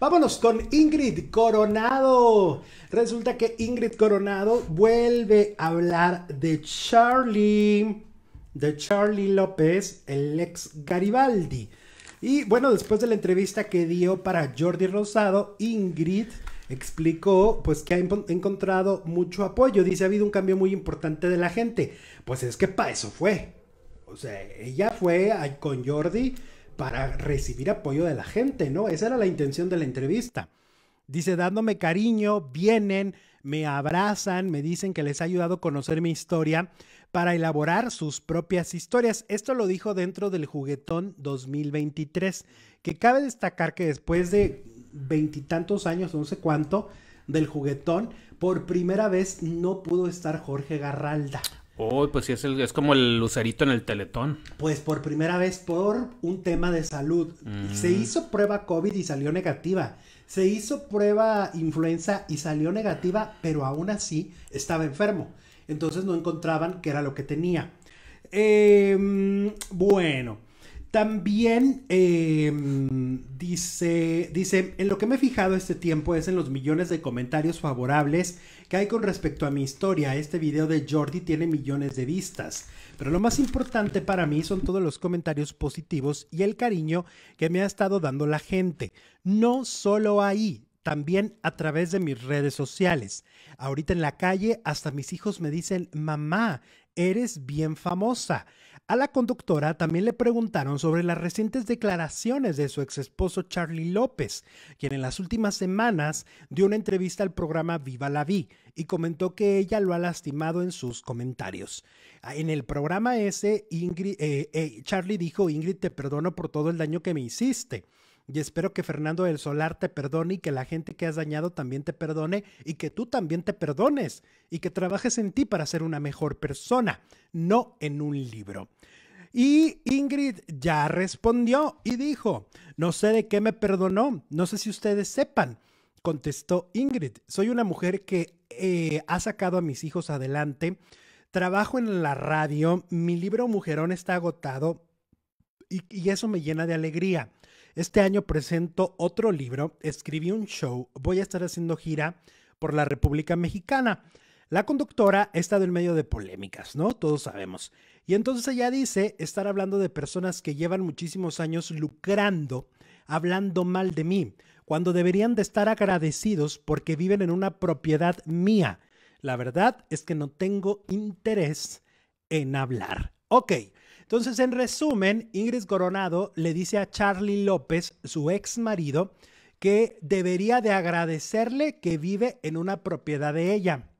Vámonos con Ingrid Coronado. Resulta que Ingrid Coronado vuelve a hablar de Charlie, de Charlie López, el ex Garibaldi. Y bueno, después de la entrevista que dio para Jordi Rosado, Ingrid explicó pues que ha encontrado mucho apoyo. Dice, ha habido un cambio muy importante de la gente. Pues es que para eso fue. O sea, ella fue con Jordi para recibir apoyo de la gente, ¿no? Esa era la intención de la entrevista. Dice, dándome cariño, vienen, me abrazan, me dicen que les ha ayudado a conocer mi historia para elaborar sus propias historias. Esto lo dijo dentro del juguetón 2023, que cabe destacar que después de veintitantos años, no sé cuánto, del juguetón, por primera vez no pudo estar Jorge Garralda. Oh, pues sí, es, es como el lucerito en el teletón. Pues por primera vez por un tema de salud. Se mm. hizo prueba COVID y salió negativa. Se hizo prueba influenza y salió negativa, pero aún así estaba enfermo. Entonces no encontraban qué era lo que tenía. Em, bueno, también eh, dice, dice, en lo que me he fijado este tiempo es en los millones de comentarios favorables que hay con respecto a mi historia. Este video de Jordi tiene millones de vistas, pero lo más importante para mí son todos los comentarios positivos y el cariño que me ha estado dando la gente. No solo ahí, también a través de mis redes sociales. Ahorita en la calle hasta mis hijos me dicen, mamá, eres bien famosa. A la conductora también le preguntaron sobre las recientes declaraciones de su ex esposo Charlie López, quien en las últimas semanas dio una entrevista al programa Viva la Vi y comentó que ella lo ha lastimado en sus comentarios. Ah, en el programa ese, eh, eh, Charlie dijo, Ingrid, te perdono por todo el daño que me hiciste. Y espero que Fernando del Solar te perdone y que la gente que has dañado también te perdone y que tú también te perdones y que trabajes en ti para ser una mejor persona, no en un libro. Y Ingrid ya respondió y dijo, no sé de qué me perdonó, no sé si ustedes sepan, contestó Ingrid, soy una mujer que eh, ha sacado a mis hijos adelante, trabajo en la radio, mi libro Mujerón está agotado, y, eso me llena de alegría. Este año presento otro libro, escribí un show, voy a estar haciendo gira por la República Mexicana. La conductora ha estado en medio de polémicas, ¿no? Todos sabemos. Y entonces ella dice estar hablando de personas que llevan muchísimos años lucrando, hablando mal de mí, cuando deberían de estar agradecidos porque viven en una propiedad mía. La verdad es que no tengo interés en hablar. Ok, entonces, en resumen, Ingrid Coronado le dice a Charlie López, su ex marido, que debería de agradecerle que vive en una propiedad de ella.